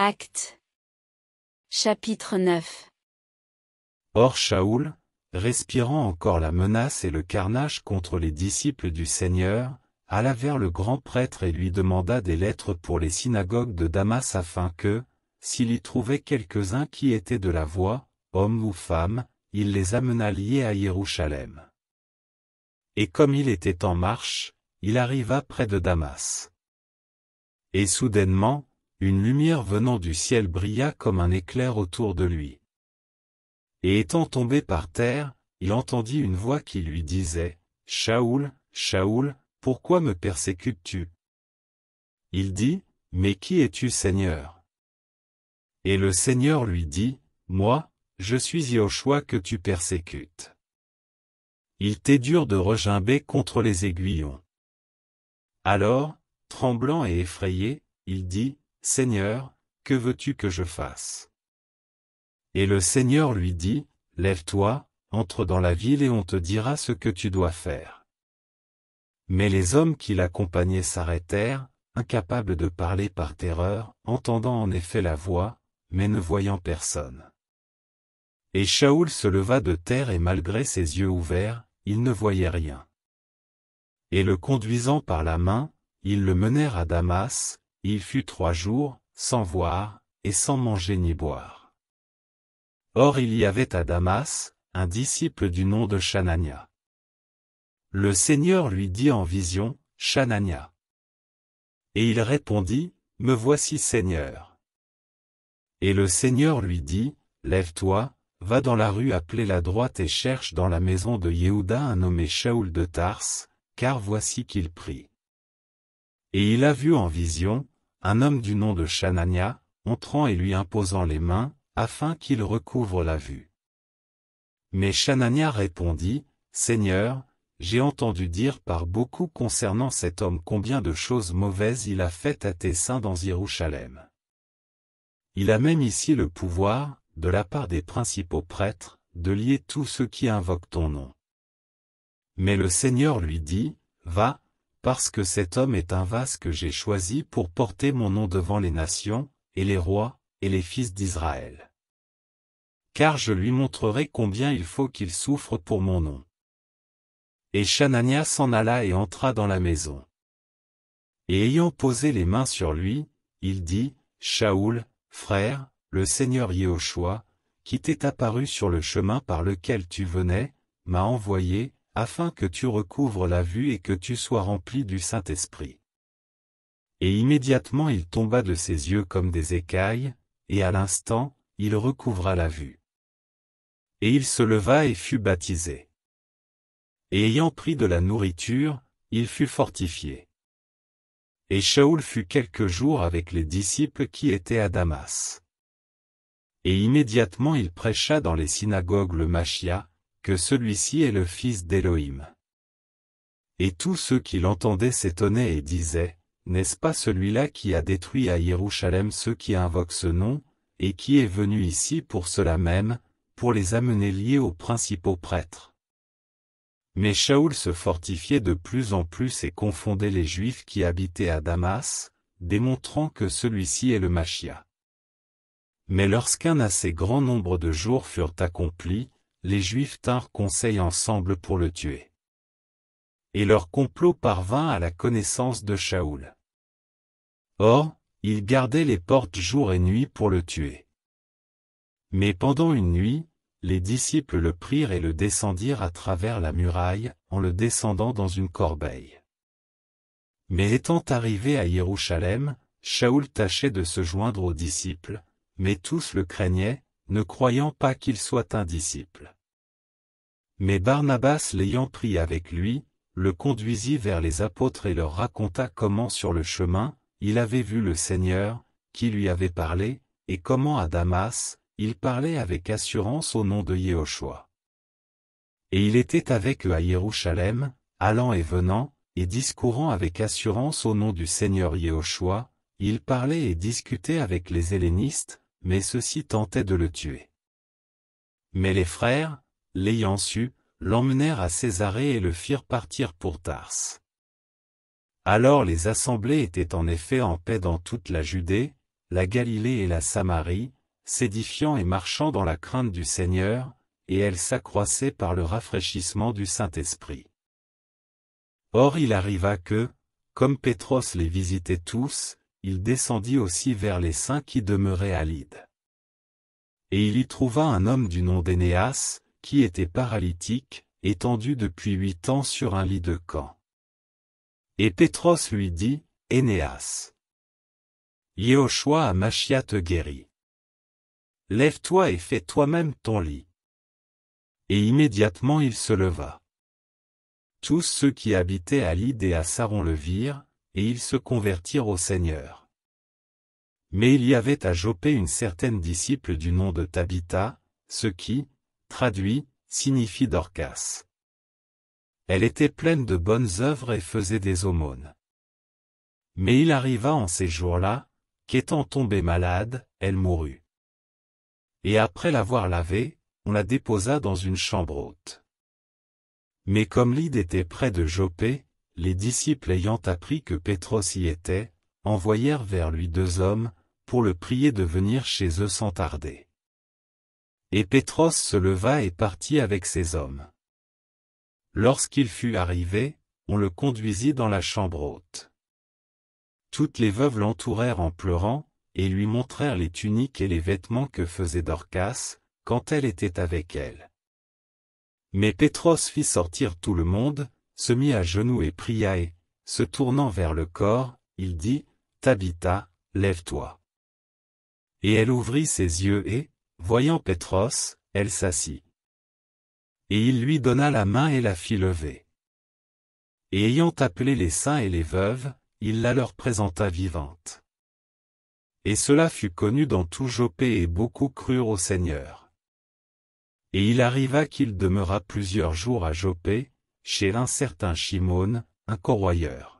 Acte. Chapitre 9 Or Shaoul, respirant encore la menace et le carnage contre les disciples du Seigneur, alla vers le grand prêtre et lui demanda des lettres pour les synagogues de Damas afin que, s'il y trouvait quelques-uns qui étaient de la voie, hommes ou femmes, il les amena liés à Jérusalem. Et comme il était en marche, il arriva près de Damas. Et soudainement, une lumière venant du ciel brilla comme un éclair autour de lui. Et étant tombé par terre, il entendit une voix qui lui disait, Shaoul, Shaoul, pourquoi me persécutes-tu Il dit, Mais qui es-tu Seigneur Et le Seigneur lui dit, Moi, je suis Yoshua que tu persécutes. Il t'est dur de regimber contre les aiguillons. Alors, tremblant et effrayé, il dit, Seigneur, que veux-tu que je fasse Et le Seigneur lui dit, Lève-toi, entre dans la ville et on te dira ce que tu dois faire. Mais les hommes qui l'accompagnaient s'arrêtèrent, incapables de parler par terreur, entendant en effet la voix, mais ne voyant personne. Et Shaoul se leva de terre et malgré ses yeux ouverts, il ne voyait rien. Et le conduisant par la main, ils le menèrent à Damas, il fut trois jours, sans voir, et sans manger ni boire. Or il y avait à Damas, un disciple du nom de Chanania. Le Seigneur lui dit en vision, Chanania. Et il répondit, Me voici Seigneur. Et le Seigneur lui dit, Lève-toi, va dans la rue appelée la droite et cherche dans la maison de Yehuda un nommé Shaoul de Tars, car voici qu'il prie. Et il a vu en vision, un homme du nom de Chanania, entrant et lui imposant les mains, afin qu'il recouvre la vue. Mais Chanania répondit, Seigneur, j'ai entendu dire par beaucoup concernant cet homme combien de choses mauvaises il a faites à tes saints dans Jérusalem. Il a même ici le pouvoir, de la part des principaux prêtres, de lier tous ceux qui invoquent ton nom. Mais le Seigneur lui dit, Va, parce que cet homme est un vase que j'ai choisi pour porter mon nom devant les nations, et les rois, et les fils d'Israël. Car je lui montrerai combien il faut qu'il souffre pour mon nom. Et Chanania s'en alla et entra dans la maison. Et ayant posé les mains sur lui, il dit, Shaoul, frère, le Seigneur Yehoshua, qui t'est apparu sur le chemin par lequel tu venais, m'a envoyé, afin que tu recouvres la vue et que tu sois rempli du Saint-Esprit. Et immédiatement il tomba de ses yeux comme des écailles, et à l'instant, il recouvra la vue. Et il se leva et fut baptisé. Et ayant pris de la nourriture, il fut fortifié. Et Shaoul fut quelques jours avec les disciples qui étaient à Damas. Et immédiatement il prêcha dans les synagogues le Machia, que celui-ci est le fils d'Élohim. Et tous ceux qui l'entendaient s'étonnaient et disaient, N'est-ce pas celui-là qui a détruit à Jérusalem ceux qui invoquent ce nom, et qui est venu ici pour cela même, pour les amener liés aux principaux prêtres Mais Shaoul se fortifiait de plus en plus et confondait les Juifs qui habitaient à Damas, démontrant que celui-ci est le Machia. Mais lorsqu'un assez grand nombre de jours furent accomplis, les Juifs tinrent conseil ensemble pour le tuer. Et leur complot parvint à la connaissance de Shaoul. Or, ils gardaient les portes jour et nuit pour le tuer. Mais pendant une nuit, les disciples le prirent et le descendirent à travers la muraille, en le descendant dans une corbeille. Mais étant arrivé à Jérusalem, Shaoul tâchait de se joindre aux disciples, mais tous le craignaient, ne croyant pas qu'il soit un disciple. Mais Barnabas l'ayant pris avec lui, le conduisit vers les apôtres et leur raconta comment sur le chemin, il avait vu le Seigneur, qui lui avait parlé, et comment à Damas, il parlait avec assurance au nom de Yehoshua. Et il était avec eux à Jérusalem, allant et venant, et discourant avec assurance au nom du Seigneur Yehoshua, il parlait et discutait avec les hellénistes, mais ceux-ci tentaient de le tuer. Mais les frères, l'ayant su, l'emmenèrent à Césarée et le firent partir pour Tars. Alors les assemblées étaient en effet en paix dans toute la Judée, la Galilée et la Samarie, s'édifiant et marchant dans la crainte du Seigneur, et elles s'accroissaient par le rafraîchissement du Saint-Esprit. Or il arriva que, comme Pétros les visitait tous, il descendit aussi vers les saints qui demeuraient à Lyd. Et il y trouva un homme du nom d'Énéas, qui était paralytique, étendu depuis huit ans sur un lit de camp. Et Pétros lui dit, Énéas. Yéhoshua à Machia te guérit. Lève-toi et fais toi-même ton lit. Et immédiatement il se leva. Tous ceux qui habitaient à Lyd et à Saron le virent, et ils se convertirent au Seigneur. Mais il y avait à Jopé une certaine disciple du nom de Tabitha, ce qui, traduit, signifie Dorcas. Elle était pleine de bonnes œuvres et faisait des aumônes. Mais il arriva en ces jours-là, qu'étant tombée malade, elle mourut. Et après l'avoir lavée, on la déposa dans une chambre haute. Mais comme l'île était près de Jopé, les disciples ayant appris que Pétros y était, envoyèrent vers lui deux hommes, pour le prier de venir chez eux sans tarder. Et Pétros se leva et partit avec ses hommes. Lorsqu'il fut arrivé, on le conduisit dans la chambre haute. Toutes les veuves l'entourèrent en pleurant, et lui montrèrent les tuniques et les vêtements que faisait Dorcas, quand elle était avec elle. Mais Pétros fit sortir tout le monde, se mit à genoux et pria et, se tournant vers le corps, il dit, Tabitha, lève-toi. Et elle ouvrit ses yeux et, voyant Pétros, elle s'assit. Et il lui donna la main et la fit lever. Et ayant appelé les saints et les veuves, il la leur présenta vivante. Et cela fut connu dans tout Jopé et beaucoup crurent au Seigneur. Et il arriva qu'il demeura plusieurs jours à Jopé, chez l'incertain certain un corroyeur.